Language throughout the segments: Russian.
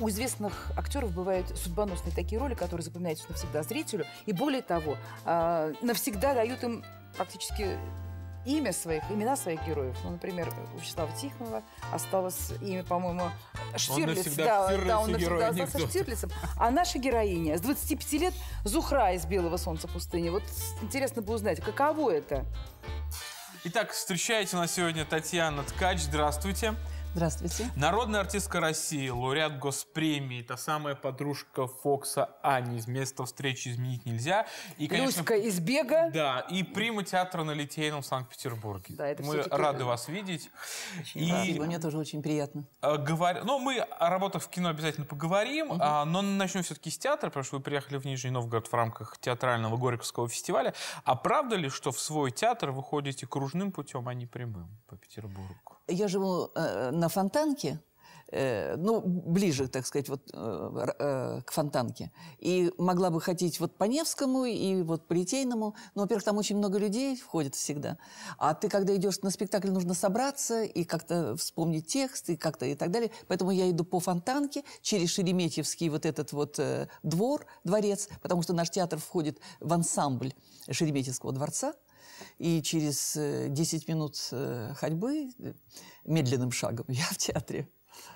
у известных актеров бывают судьбоносные такие роли, которые запоминаются навсегда зрителю. И более того, а, навсегда дают им практически имя своих, имена своих героев. Ну, например, у Вячеслава Тихонова осталось имя, по-моему, Штирлиц. Он да, да, он навсегда а остался никто. Штирлицем. А наша героиня с 25 лет Зухра из «Белого солнца пустыни». Вот интересно бы узнать, каково это? Итак, встречайте у нас сегодня Татьяна Ткач. Здравствуйте. Здравствуйте. Народная артистка России, лауреат госпремии, та самая подружка Фокса Ани. Из места встречи изменить нельзя. И, конечно, Люська из Бега. Да, и прима театра на Литейном в Санкт-Петербурге. Да, это мы рады вас видеть. Очень и, спасибо, мне тоже очень приятно. А, говор... Ну, мы о работах в кино обязательно поговорим, угу. но начнем все-таки с театра, потому что вы приехали в Нижний Новгород в рамках театрального Горьковского фестиваля. А правда ли, что в свой театр вы ходите кружным путем, а не прямым по Петербургу? я живу э, на Фонтанке, э, ну, ближе, так сказать, вот э, э, к Фонтанке. И могла бы ходить вот по Невскому и вот по Литейному. но, во-первых, там очень много людей входит всегда. А ты, когда идешь на спектакль, нужно собраться и как-то вспомнить текст и как-то и так далее. Поэтому я иду по Фонтанке через Шереметьевский вот этот вот э, двор, дворец, потому что наш театр входит в ансамбль Шереметьевского дворца – и через 10 э, минут э, ходьбы э, медленным шагом я в театре.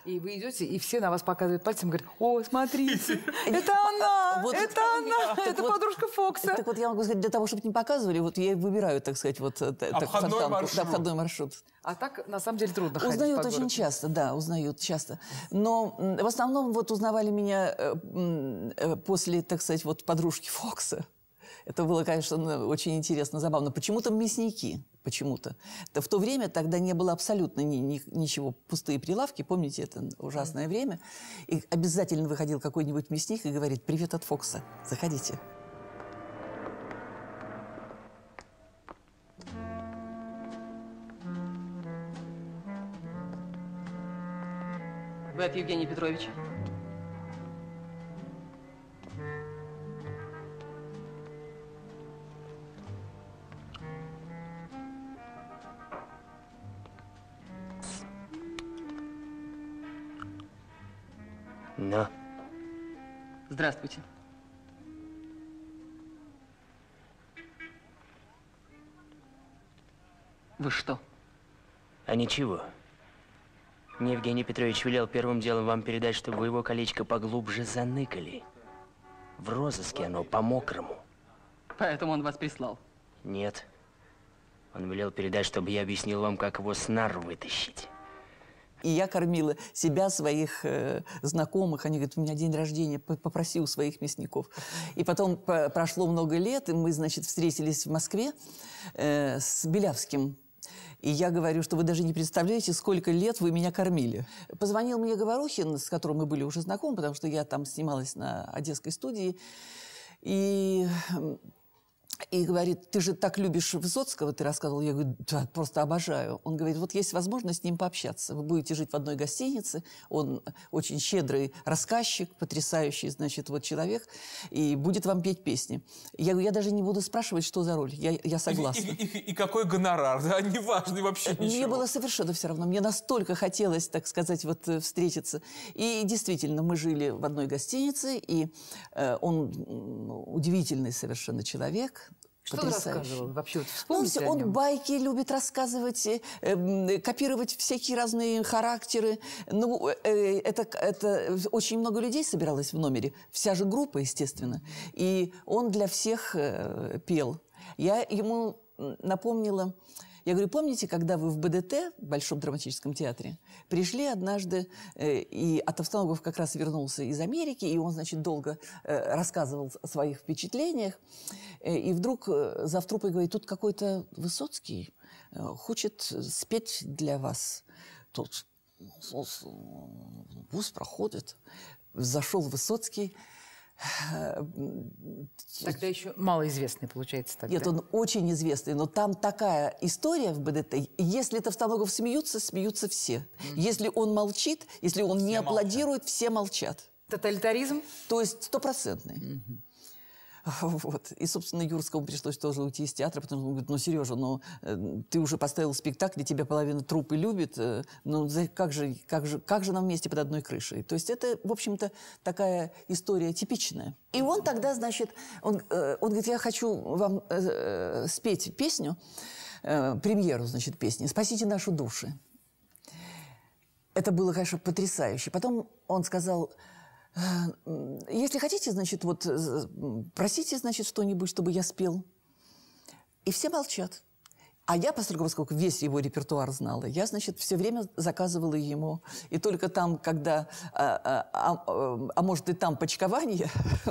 И вы идете, и все на вас показывают пальцем, говорят, о, смотрите, это она, вот, это она, это вот, подружка Фокса. Так вот я могу сказать, для того, чтобы не показывали, вот я и выбираю, так сказать, вот обходной, маршрут. Да, обходной маршрут. А так, на самом деле, трудно Узнают ходить очень часто, да, узнают часто. Но в основном вот узнавали меня после, так сказать, вот подружки Фокса. Это было, конечно, ну, очень интересно, забавно. Почему-то мясники, почему-то. В то время тогда не было абсолютно ни, ни, ничего, пустые прилавки, помните, это ужасное время. И обязательно выходил какой-нибудь мясник и говорит, привет от Фокса, заходите. Вы от Евгения Петровича? Чего? Мне Евгений Петрович велел первым делом вам передать, чтобы вы его колечко поглубже заныкали. В розыске оно по-мокрому. Поэтому он вас прислал? Нет. Он велел передать, чтобы я объяснил вам, как его снар вытащить. И я кормила себя, своих э, знакомых. Они говорят, у меня день рождения, попроси у своих мясников. И потом прошло много лет, и мы, значит, встретились в Москве э, с Белявским и я говорю, что вы даже не представляете, сколько лет вы меня кормили. Позвонил мне Говорухин, с которым мы были уже знакомы, потому что я там снималась на одесской студии. И и говорит, ты же так любишь Высоцкого, ты рассказывал. Я говорю, да, просто обожаю. Он говорит, вот есть возможность с ним пообщаться. Вы будете жить в одной гостинице. Он очень щедрый рассказчик, потрясающий, значит, вот человек. И будет вам петь песни. Я говорю, я даже не буду спрашивать, что за роль. Я, я согласна. И, и, и, и какой гонорар, да? Неважно вообще э, ничего. Мне было совершенно все равно. Мне настолько хотелось, так сказать, вот э, встретиться. И действительно, мы жили в одной гостинице. И э, он удивительный совершенно человек что Потрясающе. он Вообще вот ну, он, он байки любит рассказывать, э, эм, э, копировать всякие разные характеры. Ну, э, э это, это очень много людей собиралось в номере, вся же группа, естественно. И он для всех э, пел. Я ему напомнила я говорю, помните, когда вы в БДТ, в Большом драматическом театре, пришли однажды, э, и от Автоногов как раз вернулся из Америки, и он, значит, долго э, рассказывал о своих впечатлениях, э, и вдруг э, за трупой говорит, тут какой-то Высоцкий э, хочет спеть для вас. Тут бус э, э, проходит, зашел Высоцкий, Тогда еще малоизвестный, получается, тогда. Нет, он очень известный, но там такая история в БДТ. Если Товстоногов смеются, смеются все. Mm-hmm. Если он молчит, если он все не молчат. аплодирует, все молчат. Тоталитаризм? То есть стопроцентный. Mm-hmm. Вот. И, собственно, Юрскому пришлось тоже уйти из театра, потому что он говорит, ну, Сережа, ну, э, ты уже поставил спектакль, и тебя половина трупы любит, э, ну, как же, как, же, как же нам вместе под одной крышей? То есть это, в общем-то, такая история типичная. И он тогда, значит, он, э, он говорит, я хочу вам спеть песню, премьеру, значит, песни «Спасите наши души». Это было, конечно, потрясающе. Потом он сказал, а, если хотите, значит, вот э, просите, значит, что-нибудь, чтобы я спел. И все молчат. А я, поскольку, поскольку весь его репертуар знала, я, значит, все время заказывала ему. И только там, когда... А, а, а, эм, а может, и там почкование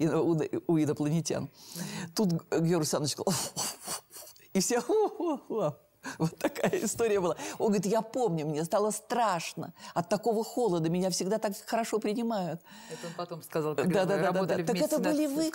у, у инопланетян. Тут Георгий Александрович сказал... И все... Вот такая история была. Он говорит, я помню, мне стало страшно от такого холода. Меня всегда так хорошо принимают. Это он потом сказал, когда да, да, да, да, да. Так это были вы,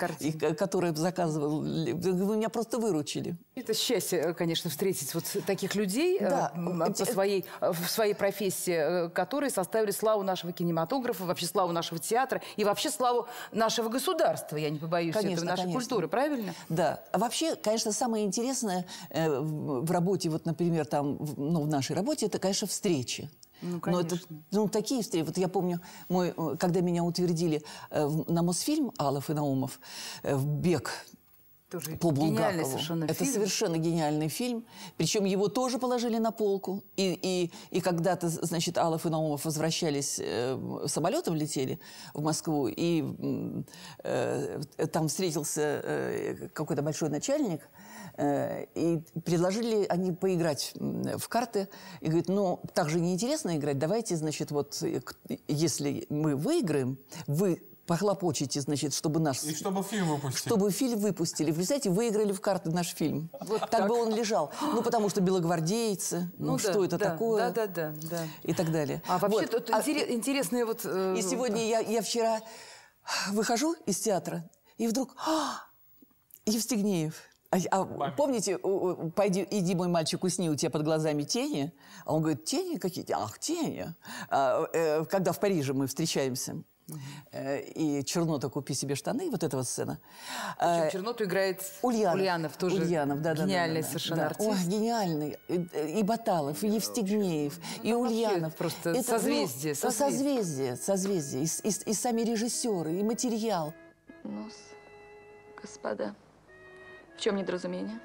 которые заказывали. Вы меня просто выручили. Это счастье, э, конечно, встретить вот таких людей э, да. А, по э, своей, в своей профессии, которые составили славу нашего кинематографа, вообще славу нашего театра и вообще славу нашего государства, я не побоюсь конечно, этого, нашей конечно. культуры, правильно? Да. А вообще, конечно, самое интересное в работе вот вот, например, там, ну, в нашей работе, это, конечно, встречи. Ну, конечно. Но это, ну, такие встречи. Вот я помню, мой, э, когда меня утвердили э, на Мосфильм Алов и Наумов э, в бег. Тоже по Булгакову. Совершенно Это фильм. совершенно гениальный фильм. Причем его тоже положили на полку. И, и, и когда-то, значит, Алов и Наумов возвращались, э, самолетом летели в Москву, и э, там встретился э, какой-то большой начальник, э, и предложили они поиграть в карты. И говорит, ну, так же неинтересно играть, давайте, значит, вот, э, если мы выиграем, вы похлопочете, значит, чтобы наш... И чтобы фильм выпустили. Чтобы фильм выпустили. Представляете, выиграли в карты наш фильм. Вот так, так бы он лежал. Ну, потому что белогвардейцы, ну, ну да, что это да, такое? Да, да, да, да. И так далее. А вообще вот. тут а, интересные вот... Э, и сегодня вот я, я вчера выхожу из театра, и вдруг... А, Евстигнеев. А, а помните, пойди, иди, мой мальчик, усни, у тебя под глазами тени. А он говорит, тени какие Ах, тени. А, э, когда в Париже мы встречаемся. Э, и Чернота «Купи себе штаны», вот эта вот сцена. Причем э, Черноту играет Ульянов, Ульянов тоже Ульянов, да, гениальный да, да, да, совершенно да. артист. Ой, гениальный. И, э, и Баталов, и Евстигнеев, ну, и Ульянов. Просто Это, ну, созвездие, ну, созвездие. Созвездие, созвездие. И, и, и сами режиссеры, и материал. ну господа, в чем недоразумение?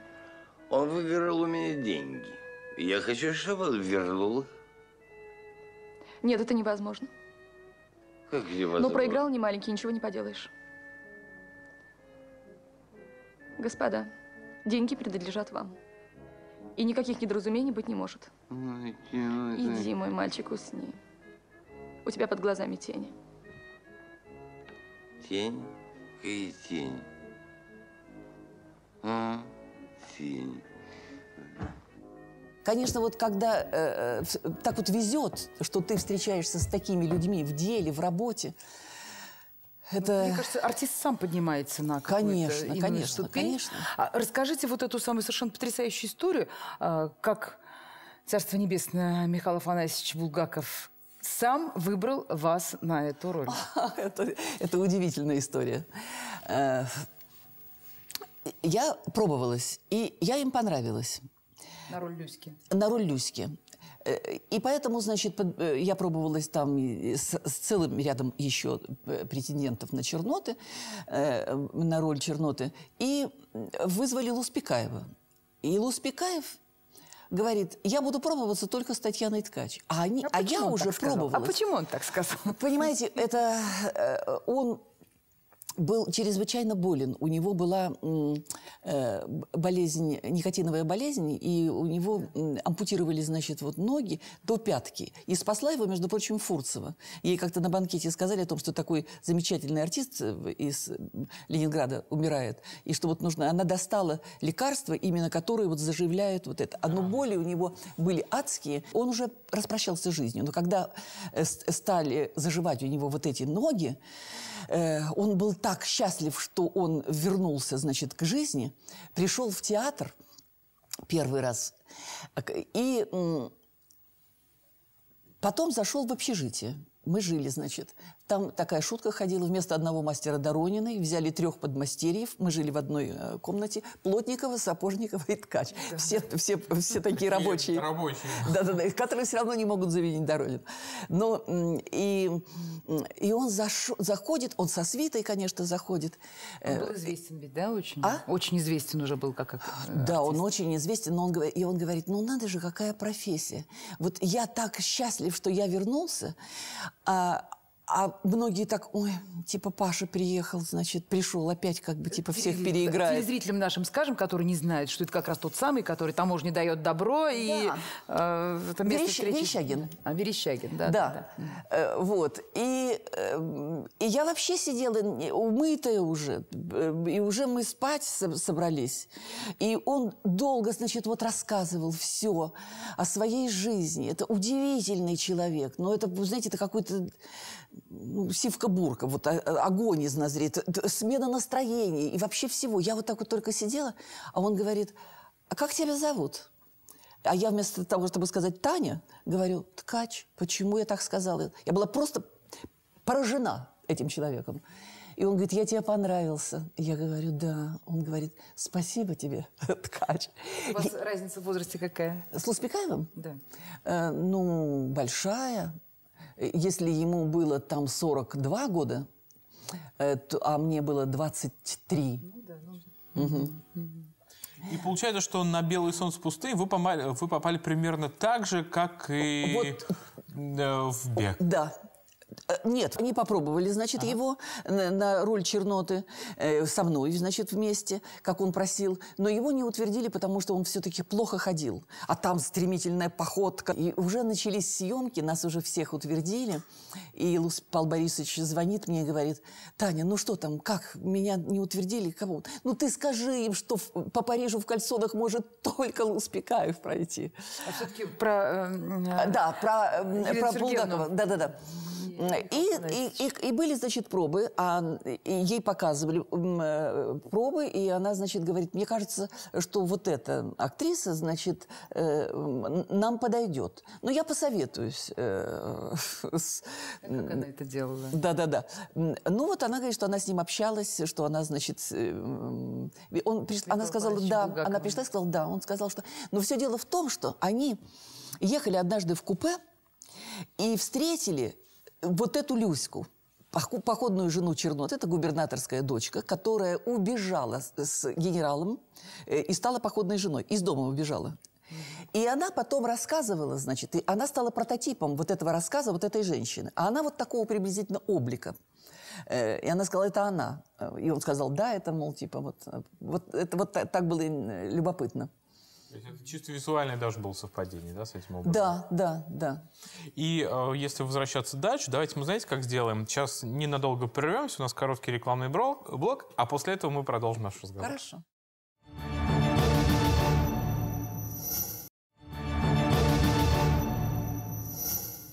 Он выиграл у меня деньги. Я хочу, чтобы он вернул их. Нет, это невозможно. Как я вас Ну, проиграл не маленький, ничего не поделаешь. Господа, деньги принадлежат вам. И никаких недоразумений быть не может. Ну, Иди, мой мальчик, усни. У тебя под глазами тени. Тень? и тень? А, тень. Конечно, вот когда э, э так вот везет, что ты встречаешься с такими людьми в деле, в работе, это... Мне кажется, артист сам поднимается на Конечно, конечно, ступень. конечно. А расскажите вот эту самую совершенно потрясающую историю, а, как Царство Небесное Михаил Афанасьевич Булгаков сам выбрал вас на эту роль. это, это удивительная история. Э, я пробовалась, и я им понравилась. На роль Люськи. На роль Люськи. Э, и поэтому, значит, э, я пробовалась там с, с целым рядом еще э, претендентов на черноты, на роль черноты, и вызвали Луспекаева. И Луспекаев говорит, я буду пробоваться только с Татьяной Ткач. А, они, а, а я уже пробовала. А почему он так сказал? Понимаете, это он был чрезвычайно болен. У него была э, болезнь, никотиновая болезнь, и у него э, ампутировали, значит, вот ноги до пятки. И спасла его, между прочим, Фурцева. Ей как-то на банкете сказали о том, что такой замечательный артист э, из Ленинграда умирает, и что вот нужно... Она достала лекарства, именно которые вот заживляют вот это. Одно а боли у него были адские. Он уже распрощался с жизнью. Но когда э, стали заживать у него вот эти ноги, э, он был так счастлив, что он вернулся, значит, к жизни, пришел в театр первый раз и потом зашел в общежитие. Мы жили, значит, там такая шутка ходила. Вместо одного мастера Дорониной взяли трех подмастерьев. Мы жили в одной э, комнате. Плотникова, Сапожникова и Ткач. Да. Все, все, все такие рабочие. Рабочие. Да, да, да, которые все равно не могут заменить Доронин. Но и, и он заш, заходит, он со свитой, конечно, заходит. Он э, был известен ведь, да, очень? А? Очень известен уже был как как. Э, да, он очень известен. Но он, и он говорит, ну надо же, какая профессия. Вот я так счастлив, что я вернулся, а, а многие так, ой, типа Паша приехал, значит, пришел опять как бы типа всех переиграет. Телезрителям нашим скажем, которые не знают, что это как раз тот самый, который таможне дает добро и... Да. Э, Верещ... встречи... Верещагин. А, Верещагин, да. Да, да, да. Э, вот. И, э, и я вообще сидела умытая уже, э, и уже мы спать собрались. И он долго, значит, вот рассказывал все о своей жизни. Это удивительный человек, но это, знаете, это какой-то ну, сивка-бурка, вот а, а, огонь из назрит, смена настроений и вообще всего. Я вот так вот только сидела, а он говорит, а как тебя зовут? А я вместо того, чтобы сказать «Таня», говорю «Ткач». Почему я так сказала? Я была просто поражена этим человеком. И он говорит, я тебе понравился. Я говорю, да. Он говорит, спасибо тебе, ткач. У вас разница в возрасте какая? С Луспекаевым? Да. Э, ну, большая если ему было там 42 года, э, а мне было 23. Ну да, Угу. И получается, что на «Белый солнце пустыни» вы попали, вы попали примерно так же, как и вот, э, в «Бег». Да, Э, нет, они попробовали, значит, ага. его на, на роль Черноты э, со мной, значит, вместе, как он просил. Но его не утвердили, потому что он все-таки плохо ходил. А там стремительная походка. И уже начались съемки, нас уже всех утвердили. И Лус Павел Борисович звонит мне и говорит, Таня, ну что там, как, меня не утвердили? Кого? Ну ты скажи им, что в, по Парижу в кальсонах может только Лус Пикаев пройти. А все-таки про... Э, э, да, про, э, про Булгакова. Да-да-да. И, и, и, и были, значит, пробы, а ей показывали э, пробы, и она, значит, говорит, мне кажется, что вот эта актриса, значит, э, нам подойдет. Но ну, я посоветуюсь. Э, а как она это делала? Да-да-да. Ну вот она говорит, что она с ним общалась, что она, значит, он, она сказала, да, она пришла и сказала, да, он сказал, что... Но все дело в том, что они ехали однажды в купе, и встретили вот эту Люську, походную жену Чернот, это губернаторская дочка, которая убежала с генералом э, и стала походной женой, из дома убежала. И она потом рассказывала, значит, и она стала прототипом вот этого рассказа вот этой женщины. А она вот такого приблизительно облика. Э, и она сказала, это она. Э, и он сказал, да, это, мол, типа, вот, вот, это, вот так было любопытно. Это чисто визуальное даже было совпадение, да, с этим образом? Да, да, да. И э, если возвращаться дальше, давайте мы, знаете, как сделаем? Сейчас ненадолго прервемся, у нас короткий рекламный блок, а после этого мы продолжим наш разговор. Хорошо.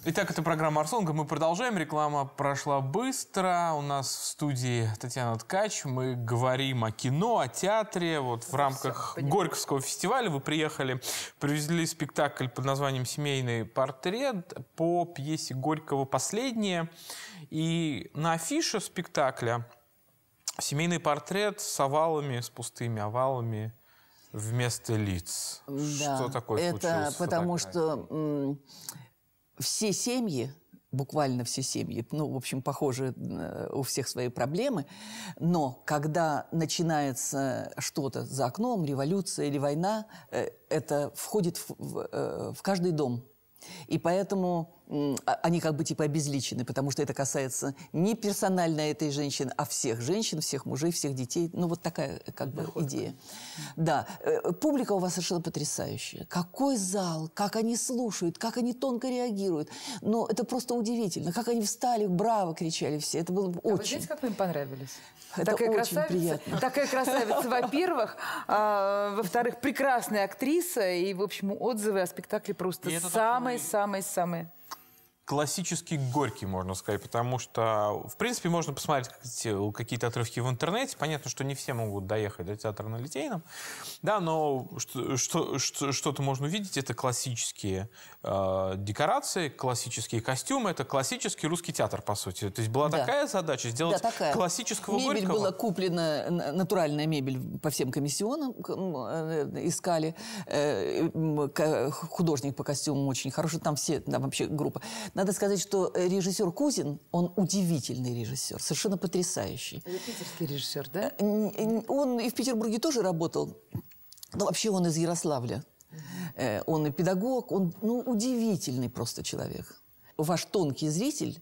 Итак, это программа «Арсонга». Мы продолжаем. Реклама прошла быстро. У нас в студии Татьяна Ткач. Мы говорим о кино, о театре. Вот в рамках Все, Горьковского фестиваля вы приехали, привезли спектакль под названием «Семейный портрет» по пьесе Горького «Последнее». И на афише спектакля «Семейный портрет» с овалами, с пустыми овалами вместо лиц. Да, что такое это случилось? Потому такая? что все семьи, буквально все семьи, ну, в общем, похоже, э, у всех свои проблемы, но когда начинается что-то за окном, революция или война, э, это входит в, в, э, в каждый дом. И поэтому а, они как бы типа обезличены, потому что это касается не персонально этой женщины, а всех женщин, всех мужей, всех детей. Ну, вот такая э, как бы Находка. идея. Да, э, публика у вас совершенно потрясающая. Какой зал, как они слушают, как они тонко реагируют. Ну, это просто удивительно. Как они встали, браво кричали все. Это было а очень... Вы знаете, как им понравились? Это такая очень красавица, приятно. Такая красавица, во-первых. А, во-вторых, прекрасная актриса. И, в общем, отзывы о спектакле просто самые-самые-самые классически горький, можно сказать, потому что, в принципе, можно посмотреть какие-то отрывки в интернете. Понятно, что не все могут доехать до театра на Литейном, да, но что что, что, то можно увидеть. Это классические э, декорации, классические костюмы, это классический русский театр, по сути. То есть была да. такая задача сделать да, такая. классического мебель горького. Мебель была куплена, натуральная мебель по всем комиссионам э, искали. Э, художник по костюмам очень хороший, там все, там вообще группа. Надо сказать, что э, режиссер Кузин, он удивительный режиссер, совершенно потрясающий. Это питерский режиссер, да? Э, э, он и в Петербурге тоже работал. Но вообще он из Ярославля. Он и педагог, он ну, удивительный просто человек. Ваш тонкий зритель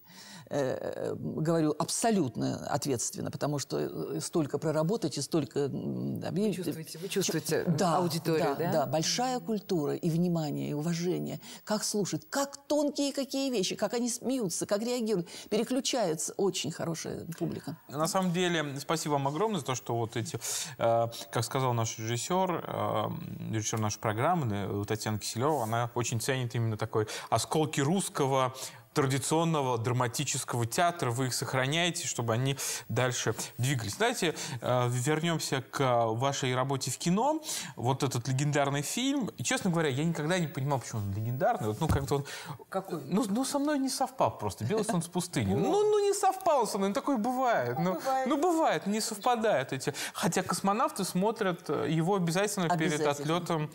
Э, говорю абсолютно ответственно, потому что э, столько проработать и столько... Вы чувствуете, вы чувствуете э, да, аудиторию, да, да? Да, большая культура и внимание, и уважение. Как слушать, как тонкие какие вещи, как они смеются, как реагируют. Переключается очень хорошая публика. На самом деле, спасибо вам огромное за то, что вот эти, как сказал наш режиссер, э, режиссер нашей программы, Татьяна Киселева, она очень ценит именно такой осколки русского традиционного драматического театра, вы их сохраняете, чтобы они дальше двигались. Знаете, э, вернемся к вашей работе в кино. Вот этот легендарный фильм. И, честно говоря, я никогда не понимал, почему он легендарный. Вот, ну, как-то он... Какой? Ну, ну, со мной не совпал просто. «Белый сон с пустыни». Ну, ну, не совпал со мной. Ну, такое ну, ну, бывает. Ну, бывает. Не совпадают эти. Хотя космонавты смотрят его обязательно, перед отлетом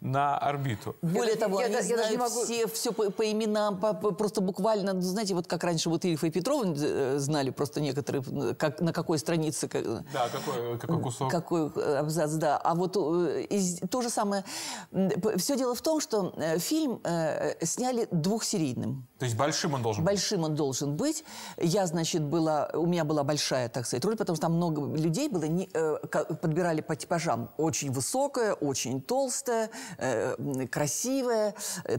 на орбиту. Более того, я, они даже не могу... все, все по, именам, просто буквально буквально, ну, знаете, вот как раньше вот Ильфа и Петрова э, знали просто некоторые, как, на какой странице... Как, да, какой, какой кусок. Какой э, абзац, да. А вот э, из, то же самое. Все дело в том, что фильм сняли двухсерийным. То есть большим он должен большим быть? Большим он должен быть. Я, значит, была... У меня была большая, так сказать, роль, потому что там много людей было. Не, подбирали по типажам. Очень высокая, очень толстая, красивая.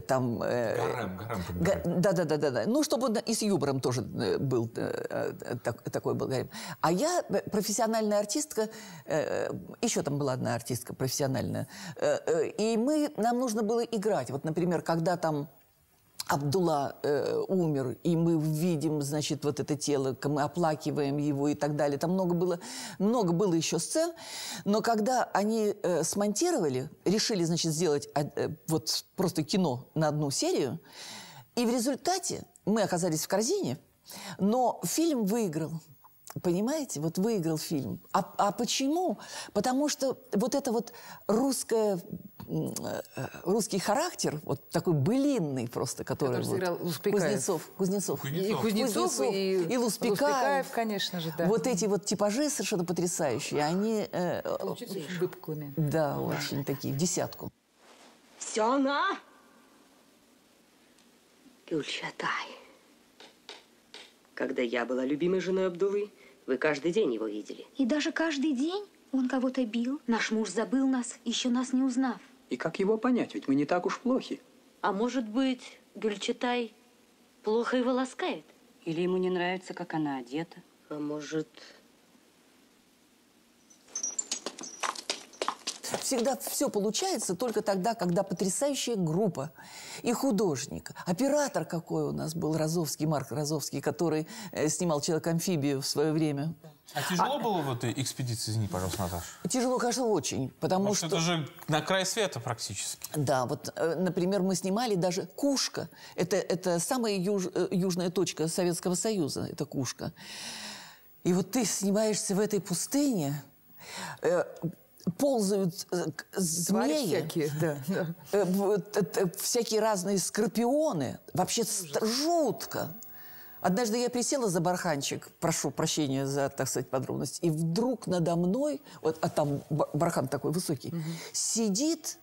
Там... Гарем, гарем Да, Да-да-да да, да. Ну, чтобы он и с юмором тоже э, был э, э, так, такой болгарин. А я профессиональная артистка, еще там была одна артистка профессиональная, и мы, нам нужно было играть. Вот, например, когда там Абдулла э, умер, и мы видим, значит, вот это тело, мы оплакиваем его и так далее. Там много было, много было еще сцен. Но когда они э, смонтировали, решили, значит, сделать э, вот просто кино на одну серию, и в результате мы оказались в корзине, но фильм выиграл. Понимаете, вот выиграл фильм. А, а почему? Потому что вот это вот русское э, э, русский характер, вот такой былинный просто, который, который вот, Луспекаев. Кузнецов, Кузнецов. И Кузнецов, Кузнецов и, и Луспекаев. Луспекаев, конечно же, да. Вот эти вот типажи совершенно потрясающие. Они... Э, очень, э, да, да, очень такие, в десятку. Все на! Гюльчатай. Когда я была любимой женой Абдулы, вы каждый день его видели. И даже каждый день он кого-то бил. Наш муж забыл нас, еще нас не узнав. И как его понять? Ведь мы не так уж плохи. А может быть, Гюльчатай плохо его ласкает? Или ему не нравится, как она одета? А может, Всегда все получается только тогда, когда потрясающая группа и художник. Оператор какой у нас был Розовский, Марк Розовский, который э, снимал «Человек-амфибию» в свое время. А тяжело а... было в этой экспедиции, извини, пожалуйста, Наташа? Тяжело, конечно, очень, потому Может, что... это же на край света практически. Да, вот, э, например, мы снимали даже Кушка. Это, это самая юж... Э, южная точка Советского Союза, это Кушка. И вот ты снимаешься в этой пустыне, э, ползают э, змеи, всякие, да, да. Э, э, всякие разные скорпионы. Вообще жутко. Однажды я присела за барханчик, прошу прощения за, так сказать, подробность, и вдруг надо мной, вот, а там бархан такой высокий, угу. сидит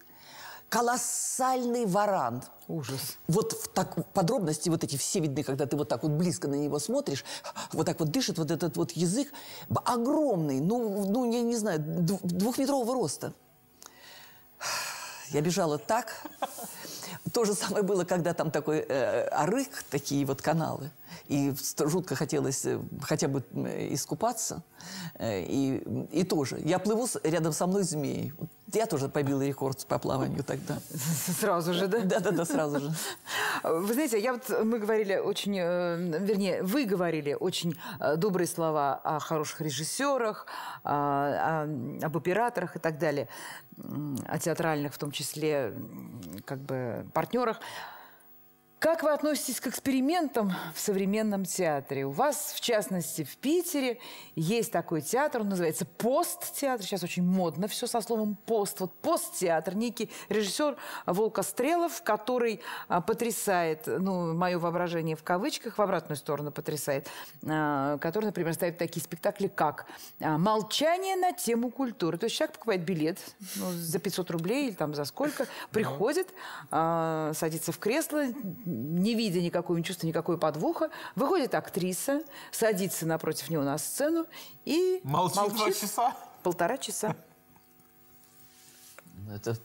колоссальный варан. Ужас. Вот в так, подробности вот эти все видны, когда ты вот так вот близко на него смотришь, вот так вот дышит вот этот вот язык, огромный, ну, ну я не знаю, двухметрового роста. Я бежала так. То же самое было, когда там такой э, арык, такие вот каналы. И жутко хотелось э, хотя бы искупаться. Э, и, и тоже. Я плыву рядом со мной змеи. Я тоже побила рекорд по плаванию тогда. Сразу же, да? Да-да-да, сразу же. Вы знаете, я вот, мы говорили очень, э, вернее, вы говорили очень э, добрые слова о хороших режиссерах, о, а, о, об операторах и так далее, о театральных в том числе, как бы, партнерах. Как вы относитесь к экспериментам в современном театре? У вас, в частности, в Питере есть такой театр, он называется «Посттеатр». Сейчас очень модно все со словом «пост». Вот «Посттеатр» – некий режиссер Волкострелов, который а, потрясает, ну, мое воображение в кавычках, в обратную сторону потрясает, а, который, например, ставит такие спектакли, как а, «Молчание на тему культуры». То есть человек покупает билет ну, за 500 рублей или там за сколько, приходит, садится в кресло, не видя никакого, чувства, чувствуя никакого подвоха, выходит актриса, садится напротив него на сцену и молчит, молчит два часа. полтора часа. Ну, это...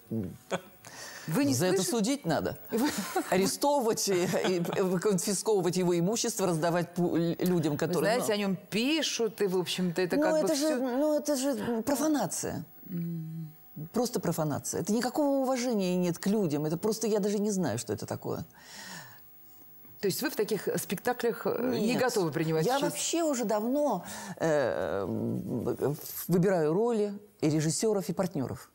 Вы не За слышите? это судить надо. Арестовывать, и конфисковывать его имущество, раздавать людям, которые... Вы знаете, ну. о нем пишут, и, в общем-то, это ну, как это бы же, все... Ну, это же профанация. Просто профанация. Это никакого уважения нет к людям. Это просто я даже не знаю, что это такое. То есть вы в таких спектаклях э, Нет. не готовы принимать Я участие? вообще уже давно э, выбираю роли и режиссеров, и партнеров.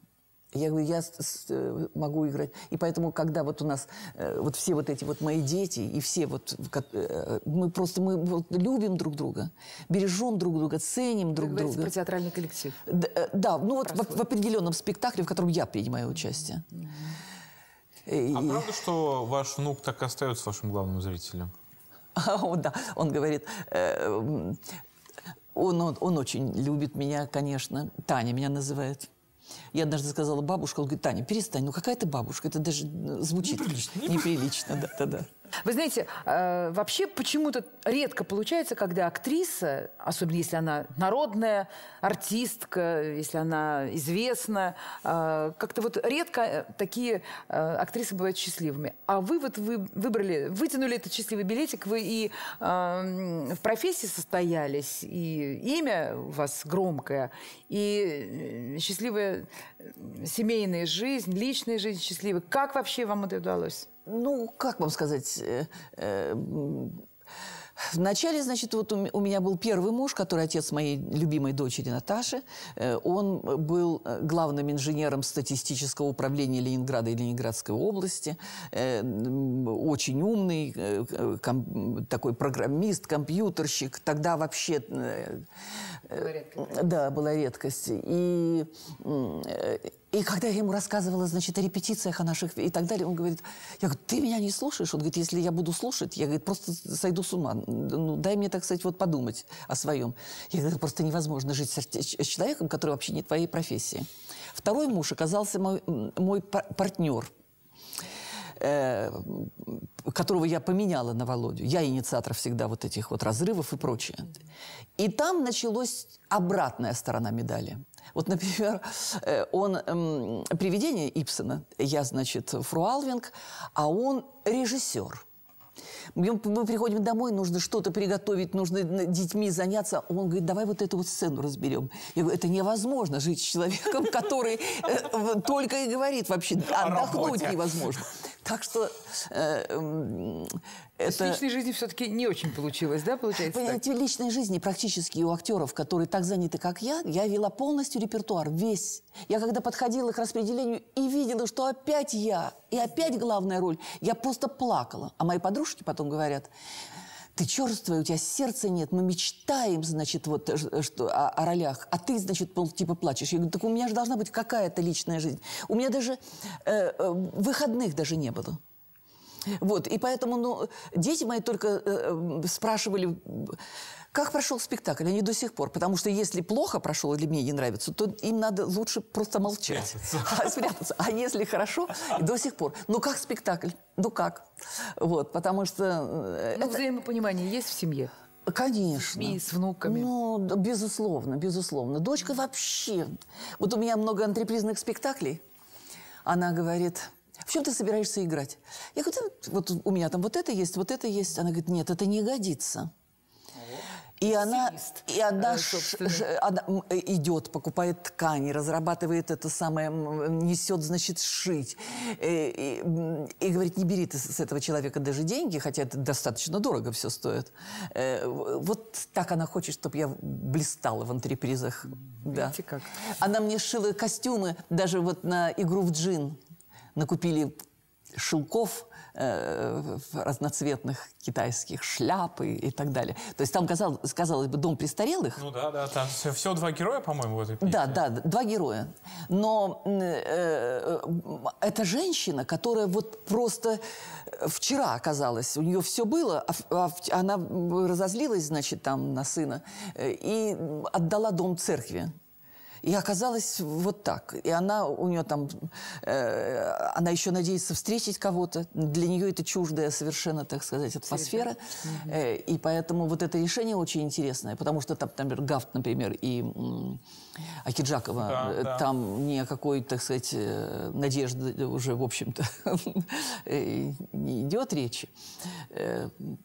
Я говорю, я с, с, э, могу играть. И поэтому, когда вот у нас э, вот все вот эти вот мои дети, и все вот... Э, мы просто мы вот любим друг друга, бережем друг друга, ценим друг Вы друга. про театральный коллектив. Да, э, да ну вот в, в определенном спектакле, в котором я принимаю участие. Mm-hmm. Э, а и... А правда, что ваш внук так и остается вашим главным зрителем? О, да, он говорит, э, он, он, он очень любит меня, конечно. Таня меня называет. Я однажды сказала бабушка, он говорит, Таня, перестань, ну какая ты бабушка, это даже звучит неприлично. Неприлично, да-да-да. Вы знаете, э, вообще почему-то редко получается, когда актриса, особенно если она народная, артистка, если она известна, э, как-то вот редко э, такие э, актрисы бывают счастливыми. А вы вот вы выбрали, вытянули этот счастливый билетик, вы и э, в профессии состоялись, и имя у вас громкое, и э, счастливая э, семейная жизнь, личная жизнь счастливая. Как вообще вам это удалось? ну, как вам сказать, э, э, Вначале, значит, вот у меня был первый муж, который отец моей любимой дочери Наташи. Э, он был э, главным инженером статистического управления Ленинграда и Ленинградской области. Э, очень умный, такой программист, компьютерщик. Тогда вообще... Была редкость. Да, была редкость. И и когда я ему рассказывала, значит, о репетициях, о наших и так далее, он говорит, я говорю, ты меня не слушаешь? Он говорит, если я буду слушать, я говорит, просто сойду с ума. Ну, дай мне, так сказать, вот подумать о своем. Я говорю, просто невозможно жить с человеком, который вообще не твоей профессии. Второй муж оказался мой, мой пар партнер, э, которого я поменяла на Володю. Я инициатор всегда вот этих вот разрывов и прочее. И там началась обратная сторона медали – вот, например, э, он эм, «Привидение» Ипсона, я, значит, Фру а он режиссер. Мы, мы приходим домой, нужно что-то приготовить, нужно детьми заняться. Он говорит, давай вот эту вот сцену разберем. Я говорю, это невозможно жить с человеком, который э, только и говорит вообще, отдохнуть невозможно. Так что э, эм, это... личной жизни все-таки не очень получилось, да, получается Понимаете, так? личной жизни практически у актеров, которые так заняты, как я, я вела полностью репертуар, весь. Я когда подходила к распределению и видела, что опять я, и опять главная роль, я просто плакала. А мои подружки потом говорят, ты черствая, у тебя сердца нет, мы мечтаем, значит, вот э, что, о, о ролях, а ты, значит, пол, типа плачешь. Я говорю, так у меня же должна быть какая-то личная жизнь. У меня даже э, э, выходных даже не было. Вот, и поэтому, ну, дети мои только э, э, спрашивали, как прошел спектакль, они до сих пор, потому что если плохо прошел или мне не нравится, то им надо лучше просто молчать, спрятаться. А, спрятаться. а если хорошо, до сих пор, ну как спектакль, ну как, вот, потому что... Э, ну, это... взаимопонимание есть в семье? Конечно. С внуками. Ну, безусловно, безусловно. Дочка вообще... Вот у меня много антрепризных спектаклей. Она говорит, в чем ты собираешься играть? Я говорю, вот у меня там вот это есть, вот это есть. Она говорит, нет, это не годится. И она, и она э, ж, она э, идет, покупает ткани, разрабатывает это самое, несет, значит, шить. Э, и, и, и говорит, не бери ты с этого человека даже деньги, хотя это достаточно дорого все стоит. Вот так она хочет, чтобы я блистала в антрепризах. Видите да. как? Она мне шила костюмы даже вот на игру в джин накупили шелков э, разноцветных китайских шляпы и, так далее. То есть там, казалось, казалось бы, дом престарелых. Ну да, да, там все, все два героя, по-моему, в этой песне. Да, да, два героя. Но э, э, эта женщина, которая вот просто вчера оказалась, у нее все было, а, а, она разозлилась, значит, там на сына э, и отдала дом церкви. И оказалось вот так. И она, у нее там, э, она еще надеется встретить кого-то. Для нее это чуждая совершенно, так сказать, атмосфера. Э, и поэтому вот это решение очень интересное, потому что там, например, Гафт, например, и Акиджакова, да, э, да. там какой, так сказать, э, надежды уже, в общем-то, э, не идет речи.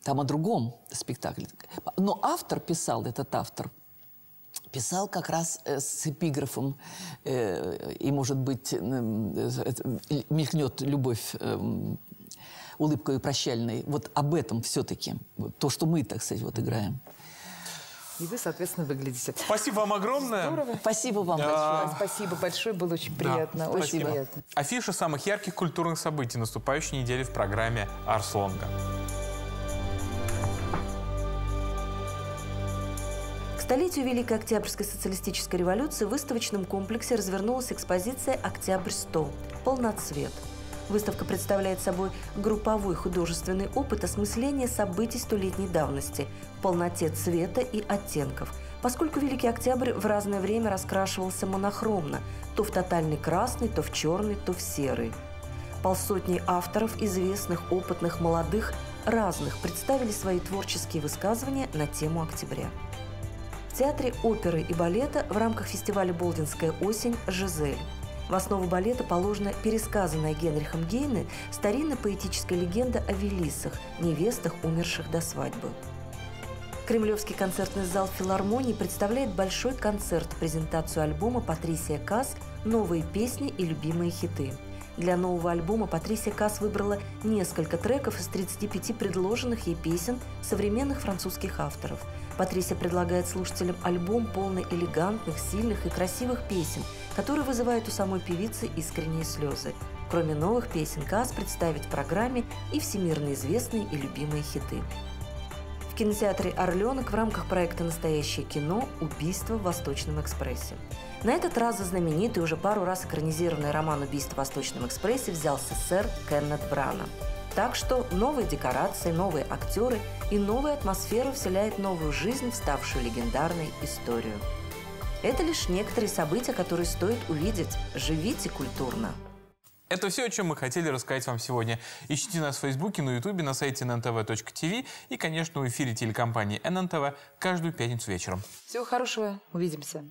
Там о другом спектакле. Но автор писал, этот автор, писал как раз э, с эпиграфом, э, и, может быть, э, мелькнет любовь эм, улыбкой прощальной. Вот об этом все-таки. То, что мы, так сказать, вот играем. И вы, соответственно, выглядите. Спасибо вам огромное. Здорово. Спасибо вам большое. Спасибо большое, было очень приятно. Да, очень спасибо. приятно. Афиши самых ярких культурных событий наступающей недели в программе «Арслонга». столетию Великой Октябрьской социалистической революции в выставочном комплексе развернулась экспозиция «Октябрь-100. Полноцвет». Выставка представляет собой групповой художественный опыт осмысления событий столетней давности, полноте цвета и оттенков. Поскольку Великий Октябрь в разное время раскрашивался монохромно, то в тотальный красный, то в черный, то в серый. Полсотни авторов, известных, опытных, молодых, разных, представили свои творческие высказывания на тему октября. Театре оперы и балета в рамках фестиваля «Болдинская осень» «Жизель». В основу балета положена пересказанная Генрихом Гейне старинная поэтическая легенда о Велисах, невестах, умерших до свадьбы. Кремлевский концертный зал филармонии представляет большой концерт-презентацию альбома Патрисия Касс «Новые песни и любимые хиты». Для нового альбома Патрисия Касс выбрала несколько треков из 35 предложенных ей песен современных французских авторов. Патрисия предлагает слушателям альбом полный элегантных, сильных и красивых песен, которые вызывают у самой певицы искренние слезы. Кроме новых песен, Касс представит в программе и всемирно известные и любимые хиты кинотеатре «Орленок» в рамках проекта «Настоящее кино. Убийство в Восточном экспрессе». На этот раз за знаменитый уже пару раз экранизированный роман «Убийство в Восточном экспрессе» взялся сэр Кеннет Брана. Так что новые декорации, новые актеры и новая атмосфера вселяет новую жизнь вставшую легендарной историю. Это лишь некоторые события, которые стоит увидеть. Живите культурно! Это все, о чем мы хотели рассказать вам сегодня. Ищите нас в Фейсбуке, на Ютубе, на сайте nntv.tv и, конечно, в эфире телекомпании ННТВ каждую пятницу вечером. Всего хорошего. Увидимся.